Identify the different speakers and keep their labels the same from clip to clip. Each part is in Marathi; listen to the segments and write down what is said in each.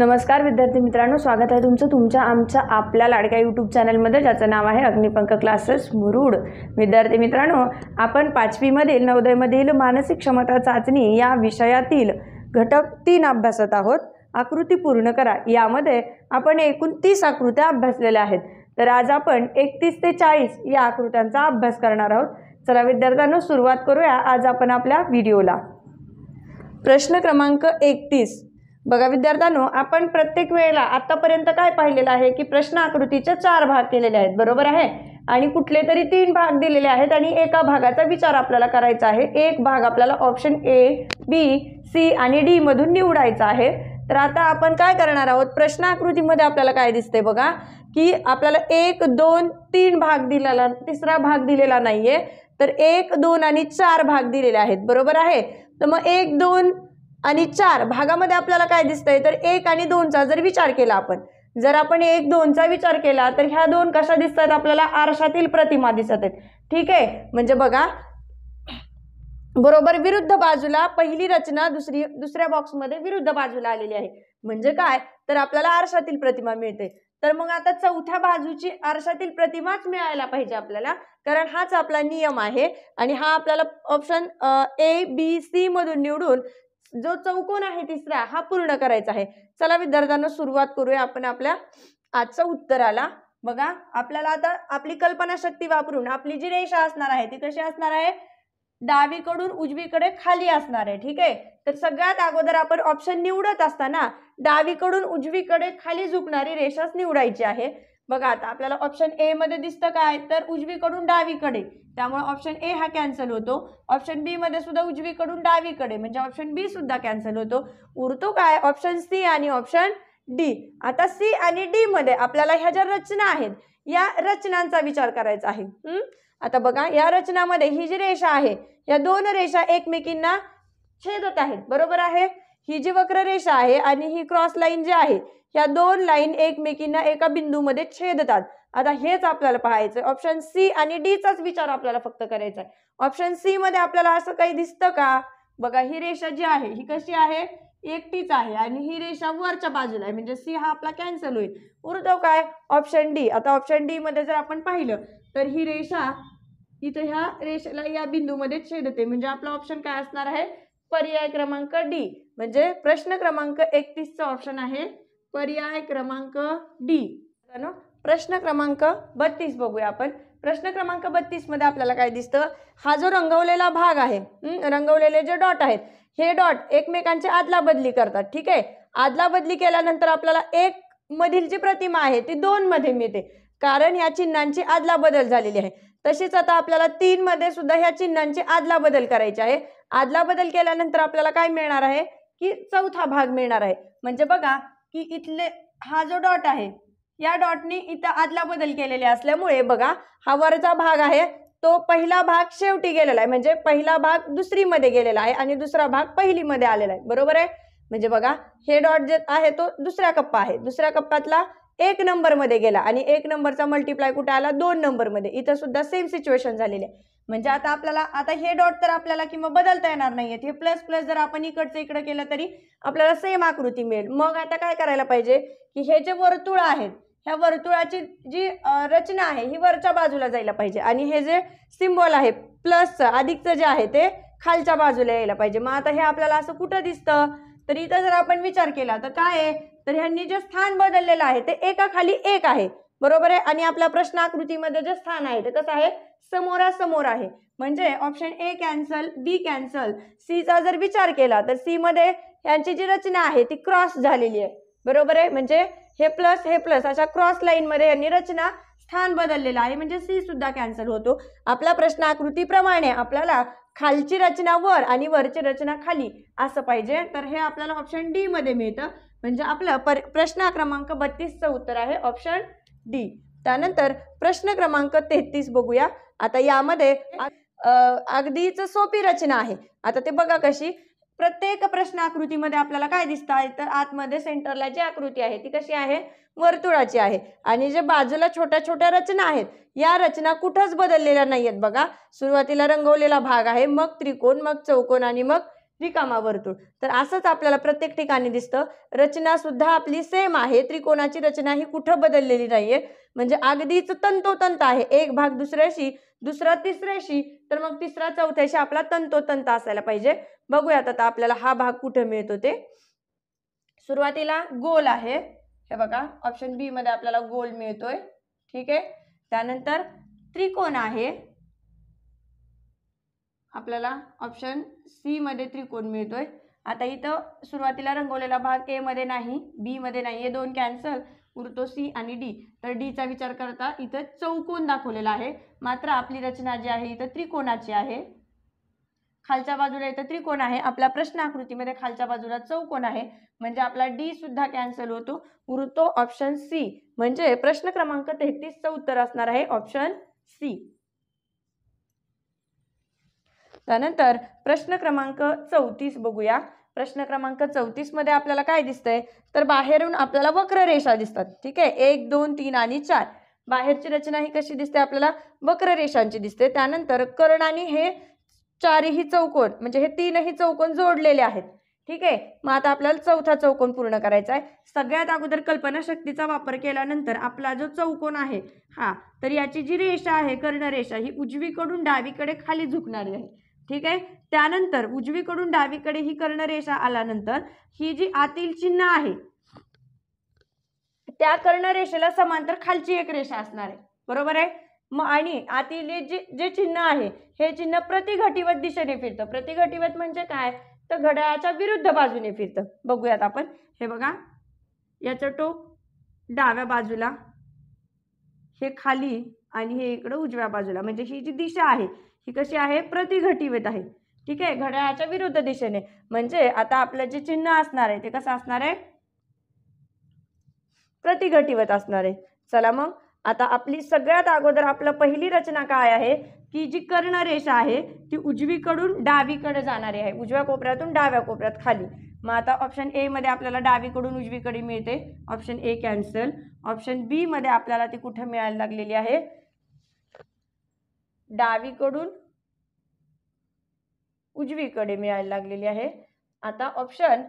Speaker 1: नमस्कार विद्यार्थी मित्रांनो स्वागत आहे तुमचं तुमच्या आमच्या आपल्या लाडक्या यूट्यूब चॅनलमध्ये ज्याचं नाव आहे अग्निपंख क्लासेस मुरुड विद्यार्थी मित्रांनो आपण पाचवीमधील नवोदयमधील मानसिक क्षमता चाचणी या विषयातील घटक तीन अभ्यासत आहोत आकृती पूर्ण करा यामध्ये आपण एकूण तीस आकृत्या अभ्यासलेल्या आहेत तर आज आपण एकतीस ते चाळीस या आकृत्यांचा अभ्यास करणार आहोत चला विद्यार्थ्यांनो सुरुवात करूया आज आपण आपल्या व्हिडिओला प्रश्न क्रमांक एकतीस बघा विद्यार्थ्यांनो आपण प्रत्येक वेळेला आतापर्यंत काय पाहिलेलं आहे की प्रश्न आकृतीचे चार भाग केलेले आहेत बरोबर आहे आणि कुठले तरी तीन भाग दिलेले आहेत आणि एका भागाचा विचार आपल्याला करायचा आहे एक भाग आपल्याला ऑप्शन ए बी सी आणि डी मधून निवडायचा आहे तर आता आपण काय करणार आहोत प्रश्न आकृतीमध्ये आपल्याला काय दिसते बघा की आपल्याला एक दोन तीन भाग दिलेला तिसरा भाग दिलेला नाहीये तर एक दोन आणि चार भाग दिलेले आहेत बरोबर आहे तर मग एक दोन आणि चार भागामध्ये आपल्याला काय दिसतंय तर एक आणि दोनचा जर विचार केला आपण जर आपण एक दोनचा विचार केला तर ह्या दोन कशा दिसतात आपल्याला आरशातील प्रतिमा दिसत आहेत ठीक आहे म्हणजे बघा बरोबर विरुद्ध बाजूला पहिली रचना दुसरी दुसऱ्या बॉक्समध्ये विरुद्ध बाजूला आलेली आहे म्हणजे काय तर आपल्याला आरशातील प्रतिमा मिळते तर मग आता चौथ्या बाजूची आरशातील प्रतिमाच मिळायला पाहिजे आपल्याला कारण हाच आपला नियम आहे आणि हा आपल्याला ऑप्शन ए बी सी मधून निवडून जो चौकोन आहे तिसरा हा पूर्ण करायचा आहे चला विद्यार्थ्यांना सुरुवात करूया आपण आपल्या आजच्या उत्तराला बघा आपल्याला आता आपली कल्पनाशक्ती वापरून आपली जी रेषा असणार आहे ती कशी असणार आहे डावीकडून उजवीकडे खाली असणार आहे ठीक आहे तर सगळ्यात अगोदर आपण ऑप्शन निवडत असताना डावीकडून उजवीकडे खाली झुकणारी रेषाच निवडायची आहे बघा आता आपल्याला ऑप्शन ए मध्ये दिसतं काय तर उजवीकडून डावीकडे त्यामुळे ऑप्शन ए हा कॅन्सल होतो ऑप्शन बी मध्ये सुद्धा उजवीकडून डावीकडे म्हणजे ऑप्शन बी सुद्धा कॅन्सल होतो उरतो काय ऑप्शन सी आणि ऑप्शन डी आता सी आणि डी मध्ये आपल्याला ह्या ज्या रचना आहेत या रचनांचा विचार करायचा आहे आता बघा या रचनामध्ये ही जी रेषा आहे या दोन रेषा एकमेकींना छेदत आहेत बरोबर आहे ही जी वक्ररेषा आहे आणि ही क्रॉस लाईन जी आहे ह्या दोन लाईन एकमेकींना एका बिंदूमध्ये छेदतात आता हेच आपल्याला पाहायचं ऑप्शन सी आणि डीचाच विचार आपल्याला फक्त करायचा आहे ऑप्शन सी मध्ये आपल्याला असं काही दिसतं का बघा ही रेषा जी आहे ही कशी आहे एकटीच आहे आणि ही रेषा वरच्या बाजूला आहे म्हणजे सी हा आपला कॅन्सल होईल उरतो काय ऑप्शन डी आता ऑप्शन डी मध्ये जर आपण पाहिलं तर ही रेषा इथं ह्या रेषेला या बिंदूमध्ये छेदते म्हणजे आपला ऑप्शन काय असणार आहे पर्याय क्रमांक डी म्हणजे प्रश्न क्रमांक एकतीसचा ऑप्शन आहे पर्याय क्रमांक डी प्रश्न क्रमांक बत्तीस बघूया आपण प्रश्न क्रमांक बत्तीसमध्ये आपल्याला काय दिसतं हा जो रंगवलेला भाग आहे रंगवलेले जे डॉट आहेत हे डॉट एकमेकांची बदली करतात ठीक आहे बदली केल्यानंतर आपल्याला एक मधील जी प्रतिमा आहे ती दोन मध्ये मिळते कारण या चिन्हांची आदला बदल झालेली आहे तशीच आता आपल्याला तीन मध्ये सुद्धा ह्या चिन्हांची आदला बदल करायची आहे आदला बदल केल्यानंतर आपल्याला काय मिळणार आहे की चौथा भाग मिळणार आहे म्हणजे बघा की इथले हा जो डॉट आहे या डॉटनी इथं आदला बदल केलेले असल्यामुळे बघा हा वरचा भाग आहे तो पहिला भाग शेवटी गेलेला आहे म्हणजे पहिला भाग दुसरीमध्ये गेलेला आहे आणि दुसरा भाग पहिलीमध्ये आलेला आहे बरोबर आहे म्हणजे बघा हे डॉट जे आहे तो दुसऱ्या कप्पा आहे दुसऱ्या कप्प्यातला एक नंबरमध्ये गेला आणि एक नंबरचा मल्टिप्लाय कुठे आला दोन नंबरमध्ये इथं सुद्धा सेम सिच्युएशन झालेली आहे म्हणजे आता आपल्याला आता हे डॉट तर आपल्याला किंवा बदलता येणार नाहीयेत हे प्लस प्लस जर आपण इकडचं इकडं केलं तरी आपल्याला सेम आकृती मिळेल मग आता काय करायला पाहिजे की हे जे वर्तुळ आहेत ह्या वर्तुळाची जी रचना आहे ही वरच्या बाजूला जायला पाहिजे आणि हे जे सिम्बॉल आहे प्लसचं अधिकचं जे आहे ते खालच्या बाजूला यायला पाहिजे मग आता हे आपल्याला असं कुठं दिसतं तर इथं जर आपण विचार केला तर काय आहे तर ह्यांनी जे स्थान बदललेलं आहे ते एका खाली एक आहे बरोबर आहे आणि आपला प्रश्न आकृतीमध्ये जे स्थान आहे ते कसं आहे समोरासमोर आहे म्हणजे option A cancel B cancel सीचा जर विचार केला तर सी मध्ये यांची जी रचना आहे ती क्रॉस झालेली आहे बरोबर आहे म्हणजे हे प्लस हे प्लस अशा क्रॉस लाईनमध्ये यांनी रचना स्थान बदललेलं आहे म्हणजे सी सुद्धा कॅन्सल होतो आपला प्रश्न आकृतीप्रमाणे आपल्याला खालची रचना वर आणि वरची रचना खाली असं पाहिजे तर हे आपल्याला ऑप्शन डी मध्ये मिळतं म्हणजे आपलं पर प्रश्न क्रमांक बत्तीसचं उत्तर आहे ऑप्शन डी त्यानंतर प्रश्न क्रमांक तेहतीस बघूया आता यामध्ये अगदीच सोपी रचना आहे आता ते बघा कशी प्रत्येक प्रश्न आकृतीमध्ये आपल्याला काय दिसत आहे तर आतमध्ये सेंटरला जी आकृती आहे ती कशी आहे वर्तुळाची आहे आणि जे बाजूला छोट्या छोट्या रचना आहेत या रचना कुठंच बदललेल्या नाही आहेत बघा सुरुवातीला रंगवलेला भाग आहे मग त्रिकोण मग चौकोन आणि मग रिकामा वर्तुळ तर असंच आपल्याला प्रत्येक ठिकाणी दिसतं रचना सुद्धा आपली सेम आहे त्रिकोणाची रचना ही कुठं बदललेली नाहीये म्हणजे अगदीच तंतोतंत आहे एक भाग दुसऱ्याशी दुसरा तिसऱ्याशी तर मग तिसरा चौथ्याशी आपला तंतोतंत असायला पाहिजे बघूयात आता आपल्याला हा भाग कुठं मिळतो ते सुरुवातीला गोल आहे हे बघा ऑप्शन बी मध्ये आपल्याला गोल मिळतोय ठीक आहे त्यानंतर त्रिकोण आहे आपल्याला ऑप्शन सीमध्ये त्रिकोण मिळतो आहे आता इथं सुरुवातीला रंगवलेला भाग एमध्ये नाही बीमध्ये नाही हे दोन कॅन्सल उरतो सी आणि डी तर डीचा विचार करता इथं चौकोन दाखवलेला आहे मात्र आपली रचना जी आहे इथं त्रिकोणाची आहे खालच्या बाजूला इथं त्रिकोण आहे आपल्या प्रश्न आकृतीमध्ये खालच्या बाजूला चौकोन आहे म्हणजे आपला डी सुद्धा कॅन्सल होतो उरतो ऑप्शन सी म्हणजे प्रश्न क्रमांक तेहतीसचं उत्तर असणार आहे ऑप्शन सी त्यानंतर प्रश्न क्रमांक चौतीस बघूया प्रश्न क्रमांक मध्ये आपल्याला काय दिसतंय तर बाहेरून आपल्याला वक्र रेषा दिसतात ठीक आहे एक दोन तीन आणि चार बाहेरची रचना ही कशी दिसते आपल्याला वक्र रेषांची दिसते त्यानंतर कर्णाने हे चारही चौकोन म्हणजे हे तीनही चौकोन जोडलेले आहेत ठीक आहे मग आता आपल्याला चौथा चौकोन पूर्ण करायचा आहे सगळ्यात अगोदर कल्पनाशक्तीचा वापर केल्यानंतर आपला जो चौकोन आहे हा तर याची जी रेषा आहे कर्णरेषा ही उजवीकडून डावीकडे खाली झुकणारी आहे ठीक आहे त्यानंतर उजवीकडून डावीकडे ही कर्णरेषा आल्यानंतर ही जी आतील चिन्ह आहे त्या कर्णरेषेला समांतर खालची एक रेषा असणार आहे बरोबर आहे मग आणि आतील जे जे चिन्ह आहे हे चिन्ह प्रतिघटीवत दिशेने फिरतं प्रतिघटीवत म्हणजे काय तर घड्याळाच्या विरुद्ध बाजूने फिरतं बघूयात आपण हे बघा याचं टोक डाव्या बाजूला हे खाली आणि हे इकडं उजव्या बाजूला म्हणजे ही जी दिशा आहे ही कशी आहे प्रतिघटीवत आहे ठीक आहे घड्याळाच्या विरुद्ध दिशेने म्हणजे आता आपलं जे चिन्ह असणार आहे ते कसं असणार आहे प्रतिघटीवत असणार आहे चला मग आता आपली सगळ्यात अगोदर आपलं पहिली रचना काय आहे की जी कर्णरेषा आहे ती उजवीकडून डावीकडे जाणारी आहे उजव्या कोपऱ्यातून डाव्या कोपऱ्यात खाली मग आता ऑप्शन ए मध्ये आपल्याला डावीकडून उजवीकडे मिळते option A cancel option B मध्ये आपल्याला ती कुठे मिळायला लागलेली आहे डावीकडून उजवीकडे मिळायला लागलेली आहे आता ऑप्शन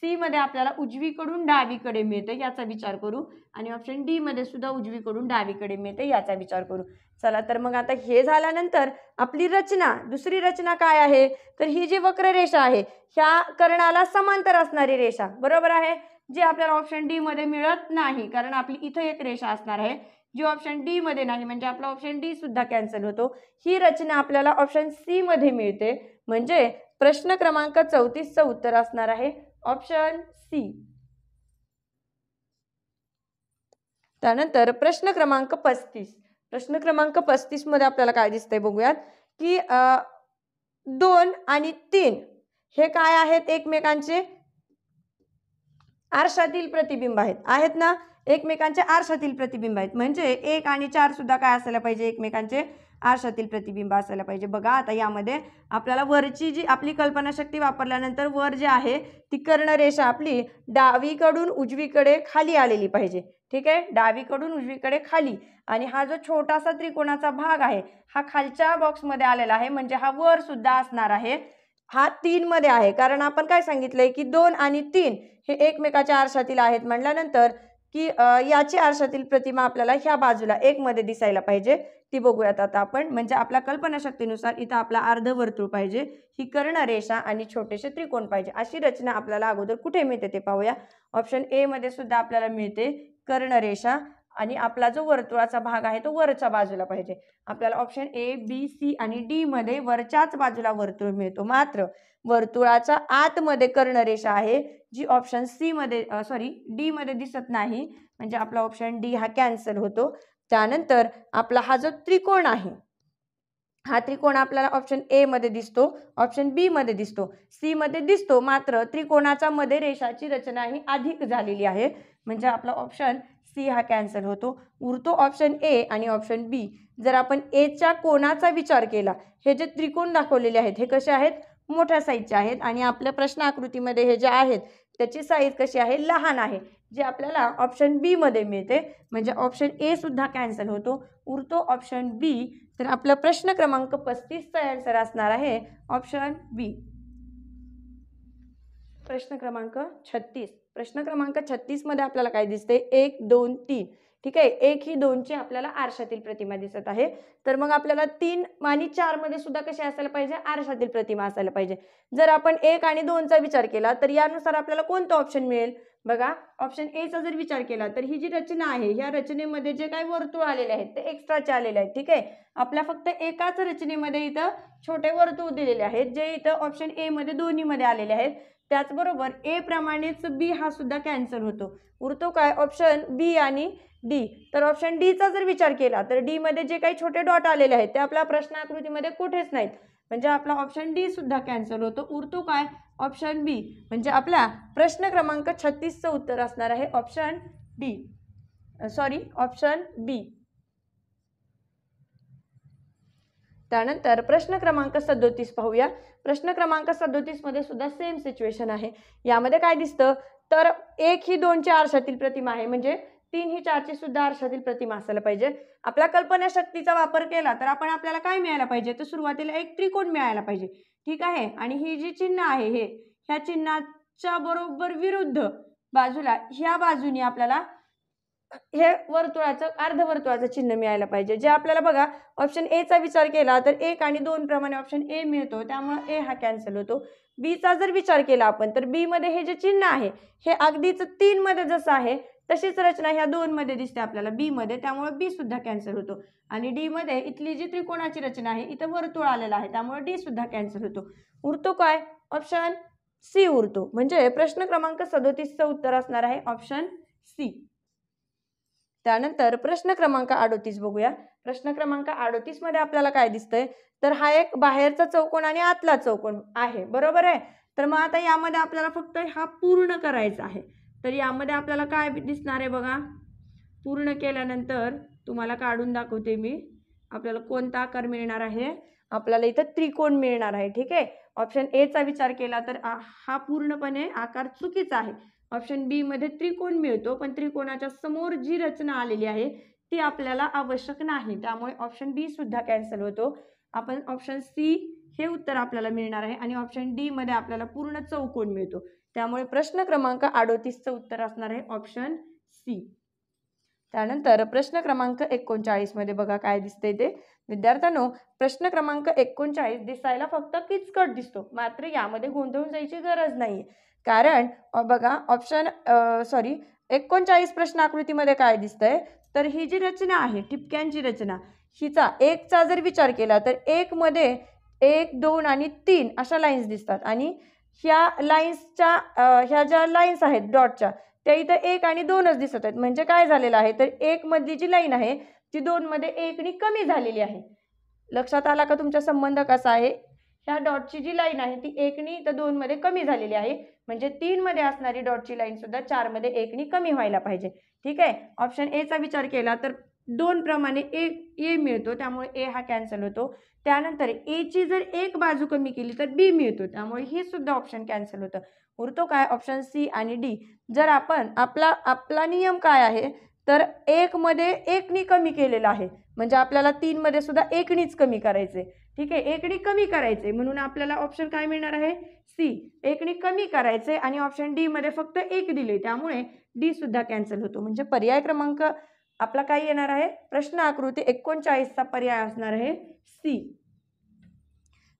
Speaker 1: सी मध्ये आपल्याला उजवीकडून डावीकडे मिळते याचा विचार करू आणि ऑप्शन डी मध्ये सुद्धा उजवीकडून डावीकडे मिळते याचा विचार करू चला तर मग आता हे झाल्यानंतर आपली रचना दुसरी रचना काय आहे तर ही जी वक्र रेषा आहे ह्या कर्णाला समांतर असणारी रेषा बरोबर आहे जी आपल्याला ऑप्शन डी मध्ये मिळत नाही कारण आपली इथं एक रेषा असणार आहे जी ऑप्शन डी मध्ये नाही म्हणजे आपला ऑप्शन डी सुद्धा कॅन्सल होतो ही रचना आपल्याला ऑप्शन सी मध्ये मिळते म्हणजे प्रश्न क्रमांक चं उत्तर असणार आहे ऑप्शन सी त्यानंतर प्रश्न क्रमांक पस्तीस प्रश्न क्रमांक पस्तीस मध्ये आपल्याला काय दिसतंय बघूयात की आ, दोन आणि तीन हे काय आहेत एकमेकांचे आरशातील प्रतिबिंब आहेत आहेत ना एकमेकांचे आरशातील प्रतिबिंब आहेत म्हणजे एक आणि चार सुद्धा काय असायला पाहिजे एकमेकांचे आरशातील प्रतिबिंब असायला पाहिजे बघा आता यामध्ये आपल्याला वरची जी आपली कल्पनाशक्ती वापरल्यानंतर वर जे आहे ती कर्णरेषा आपली डावीकडून उजवीकडे खाली आलेली पाहिजे ठीक आहे डावीकडून उजवीकडे खाली आणि हा जो छोटासा त्रिकोणाचा भाग आहे हा खालच्या बॉक्समध्ये आलेला आहे म्हणजे हा वर सुद्धा असणार आहे हा तीनमध्ये आहे कारण आपण काय सांगितलंय की दोन आणि तीन हे एकमेकाच्या आरशातील आहेत म्हटल्यानंतर की याची आरशातील प्रतिमा आपल्याला ह्या बाजूला एक मध्ये दिसायला पाहिजे ती बघूयात आता आपण म्हणजे आपल्या कल्पनाशक्तीनुसार इथं आपला अर्धवर्तुळ पाहिजे ही कर्णरेषा आणि छोटेसे त्रिकोण पाहिजे अशी रचना आपल्याला अगोदर कुठे मिळते ते पाहूया ऑप्शन ए मध्ये सुद्धा आपल्याला मिळते कर्णरेषा आणि आपला जो वर्तुळाचा भाग आहे तो वरच्या बाजूला पाहिजे आपल्याला ऑप्शन ए बी सी आणि डी मध्ये वरच्याच बाजूला वर्तुळ मिळतो मात्र वर्तुळाच्या आतमध्ये कर्णरेषा आहे जी ऑप्शन सी मध्ये सॉरी डी मध्ये दिसत नाही म्हणजे आपला ऑप्शन डी हा कॅन्सल होतो त्यानंतर आपला हा जो त्रिकोण आहे हा त्रिकोण आपल्याला ऑप्शन ए मध्ये दिसतो ऑप्शन बी मध्ये दिसतो सी मध्ये दिसतो मात्र त्रिकोणाच्या मध्ये रेषाची रचना ही अधिक झालेली आहे म्हणजे आपला ऑप्शन सी हा कॅन्सल होतो उरतो ऑप्शन ए आणि ऑप्शन बी जर आपण एच्या कोणाचा विचार केला हे जे त्रिकोण दाखवलेले आहेत हे कसे आहेत मोठ्या साईजचे आहेत आणि आपल्या प्रश्न आकृतीमध्ये हे जे आहेत त्याची साईज कशी आहे लहान आहे जे आपल्याला ऑप्शन बीमध्ये मिळते म्हणजे ऑप्शन ए सुद्धा कॅन्सल होतो उरतो ऑप्शन बी तर आपला प्रश्न क्रमांक पस्तीसचा ॲन्सर असणार आहे ऑप्शन बी प्रश्न क्रमांक छत्तीस प्रश्न क्रमांक छत्तीसमध्ये आपल्याला काय दिसते एक दोन तीन ठीक आहे एक ही दोनची आपल्याला आरशातील प्रतिमा दिसत आहे तर मग आपल्याला तीन आणि चारमध्ये सुद्धा कशी असायला पाहिजे आरशातील प्रतिमा असायला पाहिजे जर आपण एक आणि दोनचा विचार केला तर यानुसार आपल्याला कोणतं ऑप्शन मिळेल बघा ऑप्शन एचा जर विचार केला तर ही जी रचना आहे ह्या रचनेमध्ये जे काही वर्तुळ आलेले आहेत ते एक्स्ट्राचे आलेले आहेत ठीक आहे आपल्या फक्त एकाच रचनेमध्ये इथं छोटे वर्तुळ दिलेले आहेत जे इथं ऑप्शन एमध्ये दोन्हीमध्ये आलेले आहेत त्याचबरोबर ए प्रमाणेच बी हा सुद्धा कॅन्सल होतो उरतो काय ऑप्शन बी आणि डी तर ऑप्शन डीचा जर विचार केला तर डीमध्ये जे काही छोटे डॉट आलेले आहेत ते आपल्या प्रश्नाकृतीमध्ये कुठेच नाहीत म्हणजे आपला ऑप्शन डी सुद्धा कॅन्सल होतो उरतो काय ऑप्शन बी म्हणजे आपला प्रश्न क्रमांक छत्तीसचं उत्तर असणार आहे option D sorry option B त्यानंतर प्रश्न क्रमांक सदोतीस पाहूया प्रश्न क्रमांक सदोतीसमध्ये सुद्धा सेम सिच्युएशन आहे यामध्ये काय दिसतं तर एक ही दोनच्या आरशातील प्रतिमा आहे म्हणजे तीन ही चारची सुद्धा आरशातील प्रतिमा असायला पाहिजे आपल्या कल्पनाशक्तीचा वापर केला तर आपण आपल्याला काय मिळायला पाहिजे तर सुरुवातीला एक त्रिकोण मिळायला पाहिजे ठीक आहे आणि ही जी चिन्ह आहे हे ह्या चिन्हाच्या बरोबर विरुद्ध बाजूला ह्या बाजूने आपल्याला हे वर्तुळाचं अर्धवर्तुळाचं चिन्ह मिळायला पाहिजे जे आपल्याला बघा ऑप्शन एचा विचार केला तर एक आणि दोन प्रमाणे ऑप्शन ए मिळतो त्यामुळे ए हा कॅन्सल होतो बीचा जर विचार केला आपण तर बीमध्ये हे जे चिन्ह आहे हे अगदीच तीनमध्ये जसं आहे तशीच रचना ह्या दोनमध्ये दिसते आपल्याला बीमध्ये त्यामुळे बी सुद्धा कॅन्सल होतो आणि डी मध्ये इथली जी त्रिकोणाची रचना आहे इथं वर्तुळ आलेला आहे त्यामुळे डी सुद्धा कॅन्सल होतो उरतो काय ऑप्शन सी उरतो म्हणजे प्रश्न क्रमांक सदोतीसचं उत्तर असणार आहे ऑप्शन सी त्यानंतर प्रश्न क्रमांक अडोतीस बघूया प्रश्न क्रमांक अडोतीसमध्ये आपल्याला काय दिसतंय तर हा एक बाहेरचा चौकोन आणि आतला चौकोन आहे बरोबर आहे तर मग आता यामध्ये आपल्याला फक्त हा पूर्ण करायचा आहे तर यामध्ये आपल्याला काय दिसणार आहे बघा पूर्ण केल्यानंतर तुम्हाला काढून दाखवते मी आपल्याला कोणता आकार मिळणार आहे आपल्याला इथं त्रिकोण मिळणार आहे ठीक आहे ऑप्शन एचा विचार केला तर हा पूर्णपणे आकार चुकीचा आहे ऑप्शन बी मध्ये त्रिकोण मिळतो पण त्रिकोणाच्या समोर जी रचना आलेली आहे ती आपल्याला आवश्यक नाही त्यामुळे ऑप्शन बी सुद्धा कॅन्सल होतो आपण ऑप्शन सी हे उत्तर आपल्याला मिळणार आहे आणि ऑप्शन डी मध्ये आपल्याला पूर्ण चौकोन मिळतो त्यामुळे प्रश्न क्रमांक अडोतीसचं उत्तर असणार आहे ऑप्शन सी त्यानंतर प्रश्न क्रमांक मध्ये बघा काय दिसतंय ते विद्यार्थ्यांनो प्रश्न क्रमांक एकोणचाळीस दिसायला फक्त किचकट दिसतो मात्र यामध्ये गोंधळून जायची गरज नाहीये कारण बघा ऑप्शन सॉरी एकोणचाळीस प्रश्न आकृतीमध्ये काय दिसतंय तर ही जी रचना आहे ठिपक्यांची रचना हिचा एकचा जर विचार केला तर एकमध्ये एक दोन आणि तीन अशा लाईन्स दिसतात आणि ह्या लाईन्सच्या ह्या ज्या लाईन्स आहेत डॉटच्या त्या इथं एक आणि दोनच दिसत आहेत म्हणजे काय झालेलं आहे तर एकमधली जी लाईन आहे ती दोनमध्ये एकनी कमी झालेली आहे लक्षात आला का तुमचा संबंध कसा आहे ह्या डॉटची जी लाईन आहे ती एकनी तर दोनमध्ये कमी झालेली आहे म्हणजे तीनमध्ये असणारी डॉटची लाईन सुद्धा चारमध्ये एकनी कमी व्हायला पाहिजे ठीक आहे ऑप्शन एचा विचार केला तर दोन प्रमाणे ए ए मिळतो त्यामुळे ए हा कॅन्सल होतो त्यानंतर एची जर एक बाजू कमी केली तर बी मिळतो त्यामुळे ही सुद्धा ऑप्शन कॅन्सल होतं उरतो काय ऑप्शन सी आणि डी जर आपण आपला आपला नियम काय आहे तर एकमध्ये एकनी कमी केलेला आहे म्हणजे आपल्याला तीनमध्ये सुद्धा एकनीच कमी करायचे ठीक आहे एकडी कमी करायचे म्हणून आपल्याला ऑप्शन काय मिळणार आहे सी एकणी कमी करायचे आणि ऑप्शन डी मध्ये फक्त एक दिले त्यामुळे डी सुद्धा कॅन्सल होतो म्हणजे पर्याय क्रमांक आपला काय येणार आहे प्रश्न आकृती एकोणचाळीसचा पर्याय असणार आहे सी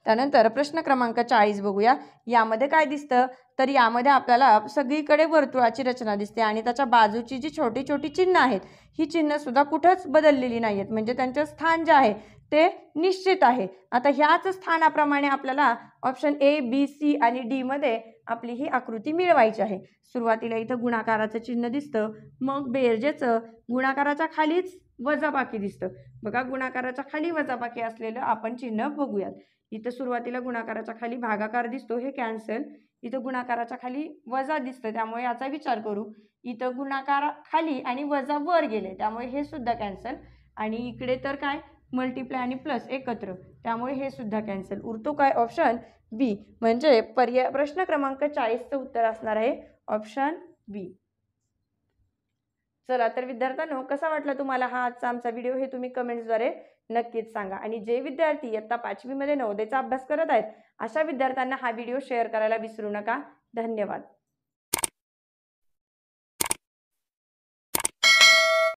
Speaker 1: त्यानंतर प्रश्न क्रमांक चाळीस बघूया यामध्ये काय दिसतं तर यामध्ये आपल्याला सगळीकडे वर्तुळाची रचना दिसते आणि त्याच्या बाजूची जी छोटी छोटी चिन्ह आहेत ही चिन्हसुद्धा कुठंच बदललेली नाही आहेत म्हणजे त्यांचं स्थान जे आहे ते निश्चित आहे आता ह्याच स्थानाप्रमाणे आपल्याला ऑप्शन ए बी सी आणि डीमध्ये आपली ही आकृती मिळवायची आहे सुरुवातीला इथं गुणाकाराचं चिन्ह दिसतं मग बेरजेचं गुणाकाराच्या खालीच वजाबाकी दिसतं बघा गुणाकाराच्या खाली वजाबाकी असलेलं आपण चिन्ह बघूयात इथं सुरुवातीला गुणाकाराच्या खाली भागाकार दिसतो हे कॅन्सल इथं गुणाकाराच्या खाली वजा दिसतं त्यामुळे याचा विचार करू इथं गुणाकारा खाली आणि वजा वर गेले त्यामुळे हे सुद्धा कॅन्सल आणि इकडे तर काय मल्टिप्लाय आणि प्लस एकत्र त्यामुळे हे सुद्धा कॅन्सल उरतो काय ऑप्शन बी म्हणजे पर्याय प्रश्न क्रमांक चाळीसचं उत्तर असणार आहे ऑप्शन बी चला तर विद्यार्थ्यांनो कसा वाटला तुम्हाला हा आजचा आमचा व्हिडिओ हे तुम्ही कमेंट्सद्वारे नक्कीच सांगा आणि जे विद्यार्थी इयत्ता पाचवीमध्ये नवदेचा अभ्यास करत आहेत अशा विद्यार्थ्यांना हा व्हिडिओ शेअर करायला विसरू नका धन्यवाद